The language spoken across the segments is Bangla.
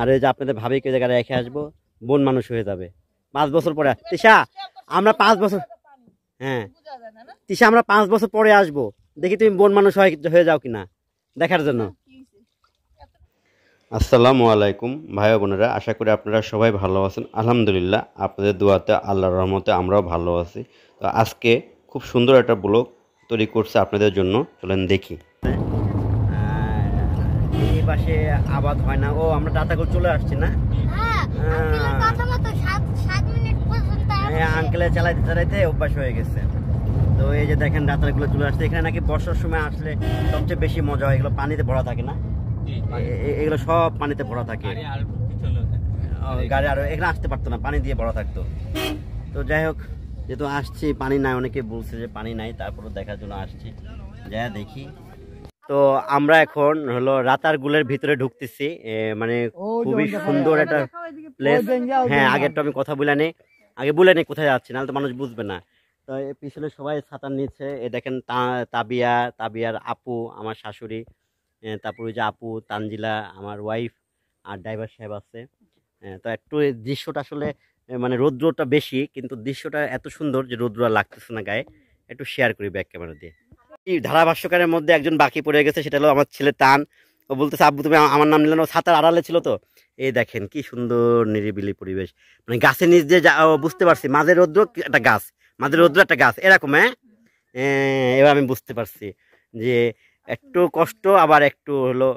আর এই যে আপনাদের কে জায়গায় রেখে আসবো বোন মানুষ হয়ে যাবে পাঁচ বছর পরে তিশা আমরা পাঁচ বছর হ্যাঁ তিশা আমরা পাঁচ বছর পরে আসবো দেখি তুমি বোন মানুষ হয়ে যাও কিনা দেখার জন্য আসসালামু আলাইকুম ভাই বোনেরা আশা করি আপনারা সবাই ভালো আছেন আলহামদুলিল্লাহ আপনাদের দোয়াতে আল্লাহর রহমতে আমরাও ভালো আছি তো আজকে খুব সুন্দর একটা ব্লগ তৈরি করছে আপনাদের জন্য চলেন দেখি এই পাশে আবাদ হয় না ও আমরা দাতাকুল চলে আসছি না হ্যাঁ, হ্যাঁ।, হ্যাঁ আঙ্কেলে চালাইতে চালাইতে অভ্যাস হয়ে গেছে তো এই যে দেখেন রাতারগুলো চলে আসছে এখানে নাকি বর্ষার সময় আসলে সবচেয়ে বেশি মজা হয় এগুলো পানিতে ভরা থাকে না এগুলো সব পানিতে ভরা থাকে গাড়ি আরো এখানে আসতে পারতো না পানি দিয়ে ভরা থাকতো তো যাই হোক যেহেতু আসছি পানি নাই অনেকে বলছে যে পানি নাই তারপরে দেখার জন্য আসছি যা দেখি তো আমরা এখন হলো রাতারগুলের ভিতরে ঢুকতেছি মানে খুবই সুন্দর একটা প্লেস হ্যাঁ তো আমি কথা বলে নেই আগে বলে নেই কোথায় যাচ্ছি নাহলে তো মানুষ বুঝবে না তো পিছনে সবাই ছাতার নিচ্ছে এ দেখেন তাবিয়া তাবিয়ার আপু আমার শাশুড়ি তারপর ওই যে আপু তানজিলা আমার ওয়াইফ আর ড্রাইভার সাহেব আছে তো একটু দৃশ্যটা আসলে মানে রৌদ্রটা বেশি কিন্তু দৃশ্যটা এত সুন্দর যে রৌদ্র লাগতেছে না গায়ে একটু শেয়ার করি ব্যাক ক্যামেরা দিয়ে ধারাভাষ্যকারের মধ্যে একজন বাকি পড়ে গেছে সেটা হলো আমার ছেলে তান ও বলতে আব্বু তুমি আমার নাম নিলেন ও ছাতার আড়ালে ছিল তো এই দেখেন কি সুন্দর নিরিবিলি পরিবেশ মানে গাছের নিচ দিয়ে বুঝতে পারছি মাঝে রৌদ্র একটা গাছ মাঝে রৌদ্র একটা গাছ এরকম হ্যাঁ এবার আমি বুঝতে পারছি যে একটু কষ্ট আবার একটু হলো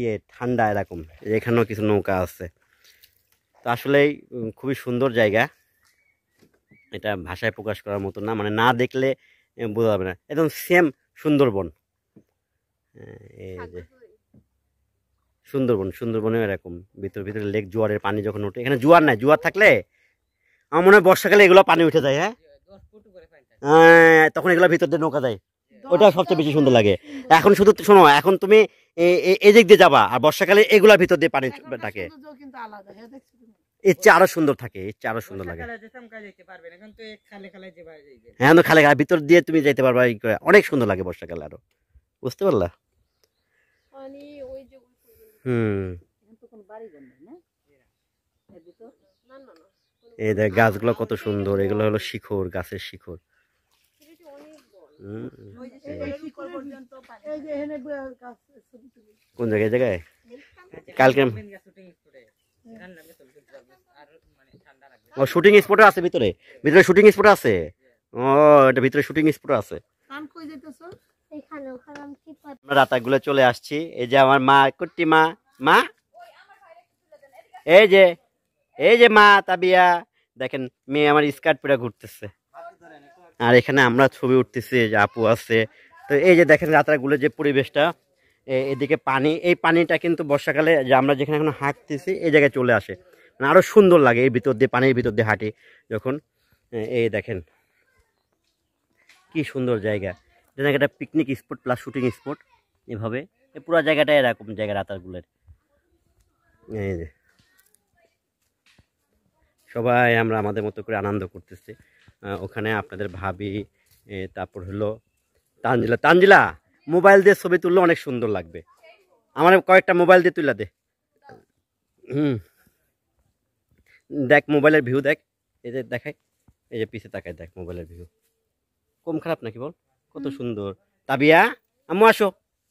ইয়ে ঠান্ডা এরকম এখানেও কিছু নৌকা আছে তো আসলেই খুবই সুন্দর জায়গা এটা ভাষায় প্রকাশ করার মতো না মানে না দেখলে বোঝা যাবে না একদম সেম সুন্দরবন এই যে সুন্দরবন সুন্দরবনেও এরকম ভিতর ভিতরে লেক জোয়ারের পানি যখন ওঠে এখানে জোয়ার নাই জোয়ার থাকলে আমার মনে হয় বর্ষাকালে এগুলো পানি উঠে যায় হ্যাঁ হ্যাঁ তখন এগুলো ভিতর দিয়ে নৌকা যায় ওটা সবচেয়ে বেশি সুন্দর লাগে এখন শুধু শোনো এখন তুমি এদিক দিয়ে যাবা আর বর্ষাকালে এগুলা ভিতর দিয়ে পানি থাকে এর চেয়ে আরো সুন্দর থাকে এর চেয়ে আরো সুন্দর লাগে হ্যাঁ খালে খালে ভিতর দিয়ে তুমি যাইতে পারবা অনেক সুন্দর লাগে বর্ষাকালে আরো বুঝতে পারলা হুম এই দেখ গাছগুলো কত সুন্দর এগুলো হলো শিখর গাছের শিখর কোন জায়গায় জায়গায় কালকে ও শুটিং স্পট আছে ভিতরে ভিতরে শুটিং স্পট আছে ও এটা ভিতরে শুটিং স্পট আছে আমরা রাতাগুলো চলে আসছি এই যে আমার মা কুট্টি মা মা এই যে এই যে মা তাবিয়া দেখেন মেয়ে আমার স্কার্ট পরে ঘুরতেছে আর এখানে আমরা ছবি উঠতেছি যে আপু আছে তো এই যে দেখেন রাতাগুলো যে পরিবেশটা এদিকে পানি এই পানিটা কিন্তু বর্ষাকালে যে আমরা যেখানে এখন হাঁকতেছি এই জায়গায় চলে আসে মানে আরও সুন্দর লাগে এই ভিতর দিয়ে পানির ভিতর দিয়ে হাঁটে যখন এই দেখেন কি সুন্দর জায়গা এটা একটা picnic spot plus shooting spot এভাবে এই পুরো জায়গাটা এরকম জায়গা রাতারগুলের এই যে সবাই আমরা আমাদের মতো করে আনন্দ করতেছি ওখানে আপনাদের ভাবি তারপর হলো তানজিলা তানজিলা মোবাইল দিয়ে ছবি তুললে অনেক সুন্দর লাগবে আমার কয়েকটা মোবাইল দিয়ে তুলে দে হুম দেখ মোবাইলের ভিউ দেখ এই যে দেখাই এই যে পিছে তাকায় দেখ মোবাইলের ভিউ কম খারাপ নাকি বল কত সুন্দর তাবিয়া আম্মু আসো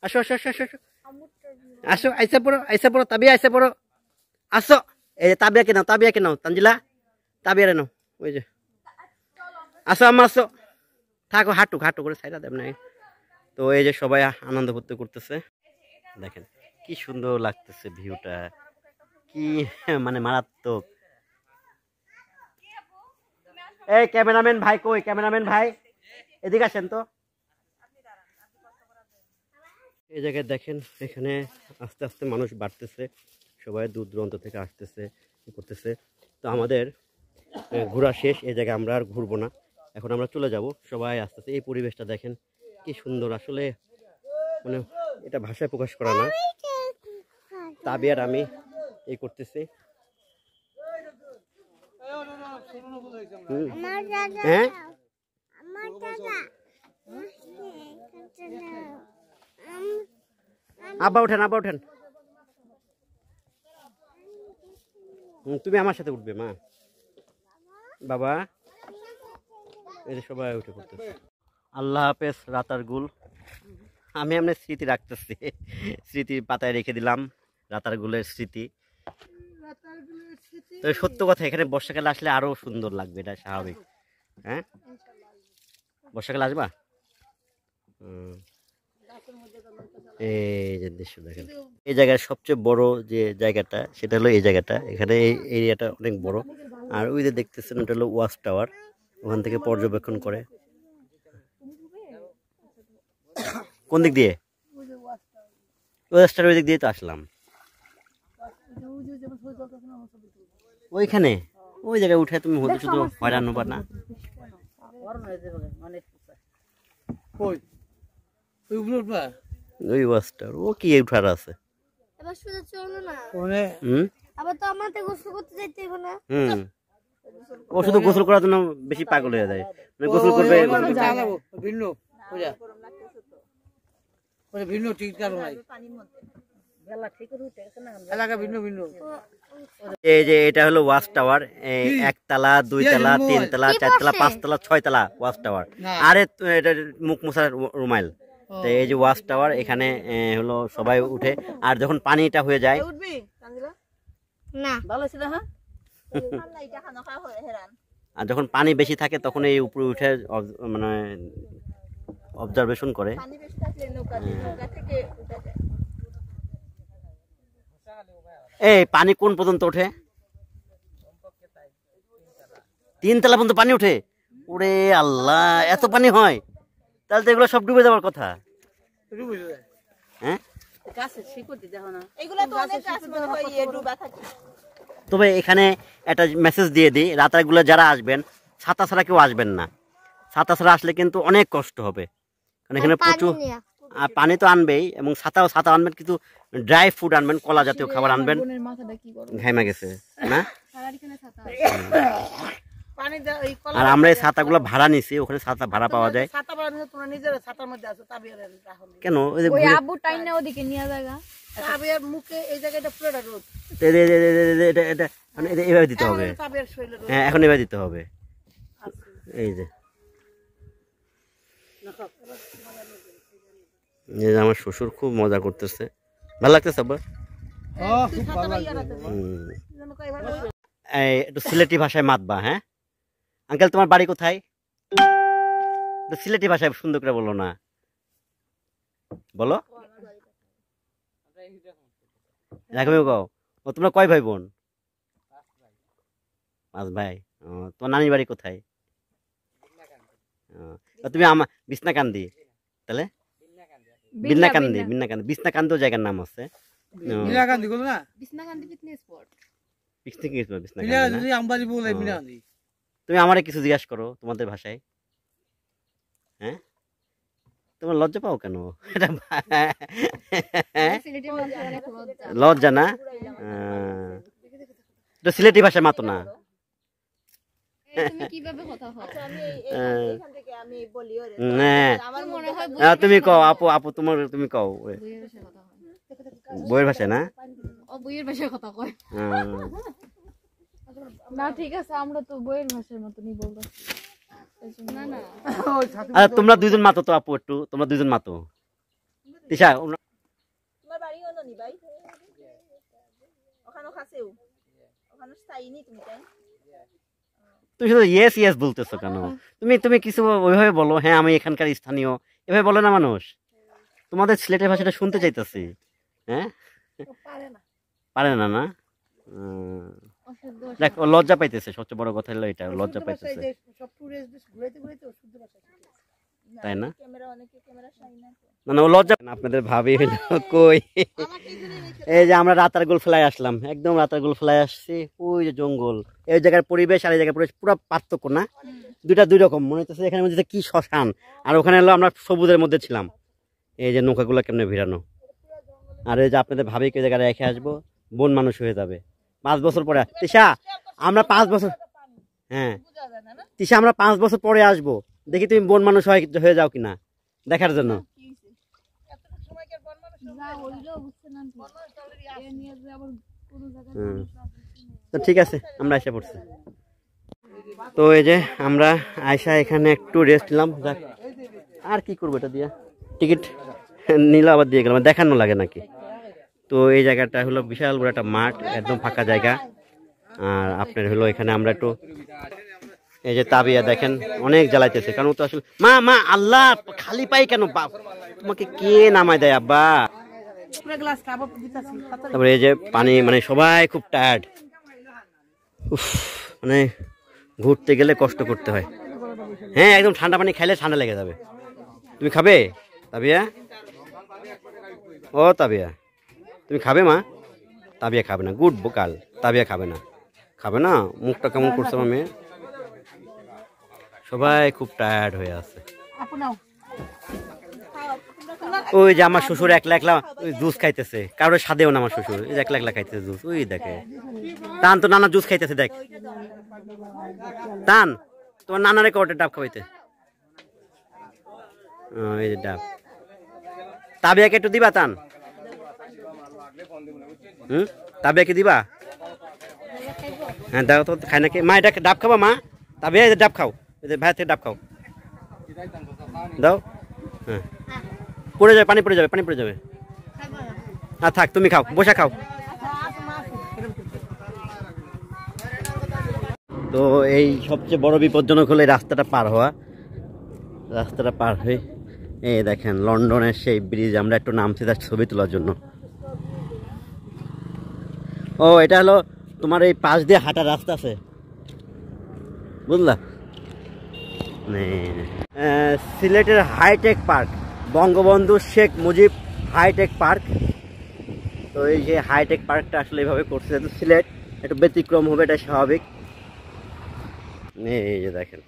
আসো আসো আসো আসো আসো আইসা পড়ো আইসা পড়ো তাবিয়া আইসা পড়ো আসো এই যে তাবিয়াকে নাও তাবিয়াকে নাও তানজিলা তাবিয়ারে নাও ওই যে আসো আম্মা আসো থাকো হাঁটুক হাঁটু করে সাইডা দেব না তো এই যে সবাই আনন্দ করতে করতেছে দেখেন কি সুন্দর লাগতেছে ভিউটা কি মানে মারাত্মক এই ক্যামেরাম্যান ভাই কই ক্যামেরাম্যান ভাই এদিকে আসেন তো এই জায়গায় দেখেন এখানে আস্তে আস্তে মানুষ বাড়তেছে সবাই দূর দূরান্ত থেকে আসতেছে করতেছে তো আমাদের ঘোরা শেষ এই জায়গায় আমরা আর ঘুরবো না এখন আমরা চলে যাব সবাই আস্তে আস্তে এই পরিবেশটা দেখেন কি সুন্দর আসলে মানে এটা ভাষায় প্রকাশ করা না তাবিয়ার আমি এই করতেছি হ্যাঁ আব্বা উঠেন আব্বা ওঠেন তুমি আমার সাথে উঠবে মা বাবা এর সবাই উঠে পড়তেছে আল্লাহ হাফেজ রাতার গুল আমি আপনার স্মৃতি রাখতেছি স্মৃতির পাতায় রেখে দিলাম রাতার গুলের স্মৃতি তবে সত্য কথা এখানে বর্ষাকালে আসলে আরও সুন্দর লাগবে এটা স্বাভাবিক হ্যাঁ বর্ষাকালে আসবা এই জায়গার সবচেয়ে বড় যে জায়গাটা সেটা হলো এই জায়গাটা এখানে এই এরিয়াটা অনেক বড় আর ওই যে দেখতেছেন ওটা হলো ওয়াশ টাওয়ার ওখান থেকে পর্যবেক্ষণ করে কোন দিক দিয়ে ওয়াশ টাওয়ার ওই দিক দিয়ে তো আসলাম ওইখানে ওই জায়গায় উঠে তুমি হতে শুধু হয়রান হবার না ওই বাসটার ও কি উঠার আছে গোসল করতে না হুম ও শুধু গোসল করার জন্য বেশি পাগল হয়ে যায় মানে গোসল করবে ভিন্ন ভিন্ন ঠিক এই যে এটা হলো ওয়াশ টাওয়ার একতলা দুই তলা দুইতলা তিনতলা চারতলা পাঁচতলা ছয়তলা ওয়াশ টাওয়ার আরে এটা মুখ মোসার রুমাইল এই যে ওয়াশ টাওয়ার এখানে হলো সবাই উঠে আর যখন পানিটা হয়ে যায় হ্যাঁ? আর যখন পানি বেশি থাকে তখন এই উপরে উঠে মানে অবজারভেশন করে এই পানি কোন পর্যন্ত ওঠে তিনতলা পর্যন্ত পানি উঠে ওরে আল্লাহ এত পানি হয় তাহলে তো এগুলো সব ডুবে যাওয়ার কথা হ্যাঁ? ইয়ে তবে এখানে একটা মেসেজ দিয়ে দিই রাতারগুলো যারা আসবেন ছাতা ছাড়া কেউ আসবেন না ছাতা ছাড়া আসলে কিন্তু অনেক কষ্ট হবে কারণ এখানে প্রচুর পানি তো আনবেই এবং ছাতাও ছাতা আনবেন কিন্তু ড্রাই ফুড আনবেন কলা জাতীয় খাবার আনবেন ঘাইমা গেছে না আর আমরা এই ছাতাগুলো ভাড়া নিছি ওখানে ছাতা ভাড়া পাওয়া যায় কেন এইভাবে মানে দিতে হবে হ্যাঁ এখন এভাবে দিতে হবে আচ্ছা। এই যে যে আমার শ্বশুর খুব মজা করতেছে ভালো লাগতেছে আব্বা এই একটু সিলেটি ভাষায় মাতবা হ্যাঁ আঙ্কেল তোমার বাড়ি কোথায় সিলেটি ভাষায় সুন্দর করে বলো না বলো কও ও তোমরা কয় ভাই বোন পাঁচ ভাই ও তোমার নানির বাড়ি কোথায় তুমি আমার বিছনাকান্দি তাহলে বিন্নাকান্দি বিন্নাকান্দি জায়গার নাম আছে বিন্নাকান্দি কোন না ফিটনেস স্পট পিকনিক যদি আমবাড়ি বলে বিন্নাকান্দি তুমি আমারে কিছু জিজ্ঞাসা করো তোমাদের ভাষায় হ্যাঁ তোমার লজ্জা পাও কেন এটা লজ্জা না সিলেটি ভাষায় মাতো না তুমি কও আপু আপু তোমার তুমি কও বইয়ের ভাষা না বইয়ের ভাষায় কথা না ঠিক আছে আমরা তো বইয়ের ভাষার মতনই বলবো আচ্ছা, তোমরা দুজন মাতো তো আপু একটু তোমরা দুইজন মাতো তুমি শুধু ইয়েস ইয়েস বলতেছো কেন হ্যাঁ। তুমি তুমি কিছু ওইভাবে বলো হ্যাঁ আমি এখানকার স্থানীয় এভাবে বলে না মানুষ তোমাদের ছেলেটের ভাষাটা শুনতে চাইতেছি হ্যাঁ পারে না না দেখ লজ্জা পাইতেছে সবচেয়ে বড় কথা হলো এটা লজ্জা পাইতেছে তাই না মানে ও লজ্জা আপনাদের ভাবি হইল কই এই যে আমরা রাতার গোল ফেলায় আসলাম একদম রাতার গোল ফেলায় আসছি ওই যে জঙ্গল এই জায়গার পরিবেশ আর এই জায়গার পরিবেশ পুরো পার্থক্য না দুইটা দুই রকম মনে হচ্ছে এখানে মধ্যে কি শ্মশান আর ওখানে এলো আমরা সবুজের মধ্যে ছিলাম এই যে নৌকাগুলো কেমনে ভিড়ানো আর এই যে আপনাদের ভাবি কে জায়গায় রেখে আসবো বন মানুষ হয়ে যাবে পাঁচ বছর পরে তিশা আমরা পাঁচ বছর হ্যাঁ তিশা আমরা পাঁচ বছর পরে আসবো দেখি তুমি বন মানুষ হয়ে যাও কিনা দেখার জন্য তো ঠিক আছে আমরা এসে পড়ছি তো এই যে আমরা আয়সা এখানে একটু রেস্ট নিলাম যাক আর কি করবো এটা দিয়ে টিকিট নিল আবার দিয়ে গেলাম দেখানো লাগে নাকি তো এই জায়গাটা হলো বিশাল বড় একটা মাঠ একদম ফাঁকা জায়গা আর আপনার হলো এখানে আমরা একটু এই যে তাবিয়া দেখেন অনেক জ্বালাইতেছে কারণ তো আসলে মা মা আল্লাহ খালি পাই কেন বাপ তোমাকে কে নামায় দেয় আব্বা তারপরে এই যে পানি মানে সবাই খুব টায়ার্ড উফ মানে ঘুরতে গেলে কষ্ট করতে হয় হ্যাঁ একদম ঠান্ডা পানি খাইলে ঠান্ডা লেগে যাবে তুমি খাবে তাবিয়া ও তাবিয়া তুমি খাবে মা তাবিয়া খাবে না গুড বোকাল তাবিয়া খাবে না খাবে না মুখটা কেমন করছে আমার মেয়ে সবাই খুব টায়ার্ড হয়ে আছে ওই যে আমার শ্বশুর একলা একলা জুস খাইতেছে কারোর সাদেও না আমার শ্বশুর একলা একলা খাইতেছে জুস ওই দেখে তান তো নানা জুস খাইতেছে দেখ তান তোমার নানারে কটে ডাব খাওয়াইতে এই যে ডাব তাবিয়াকে একটু দিবা তান হুম তাবিয়াকে দিবা হ্যাঁ দেখো তো খাই নাকি মা এটা ডাব খাবা মা তাবিয়া ডাব খাও এই ভাই থেকে ডাব খাও দাও হ্যাঁ পড়ে যাবে পানি পড়ে যাবে পানি পড়ে যাবে না থাক তুমি খাও বসে খাও তো এই সবচেয়ে বড় বিপজ্জনক হলো রাস্তাটা পার হওয়া রাস্তাটা পার হয়ে এই দেখেন লন্ডনের সেই ব্রিজ আমরা একটু নামছি তার ছবি তোলার জন্য ও এটা হলো তোমার এই পাশ দিয়ে হাঁটা রাস্তা আছে বুঝলা সিলেটের high tech park Bangabandhu Sheikh Mujib high tech park তো এই যে হাইটেক পার্কটা আসলে এভাবে করছে তো সিলেট একটু ব্যতিক্রম হবে এটা স্বাভাবিক এই যে দেখেন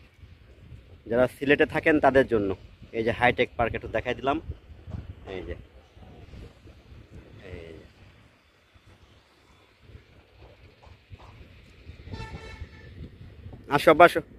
যারা সিলেটে থাকেন তাদের জন্য এই যে হাইটেক পার্ক একটু দেখাই দিলাম এই যে আসো আসো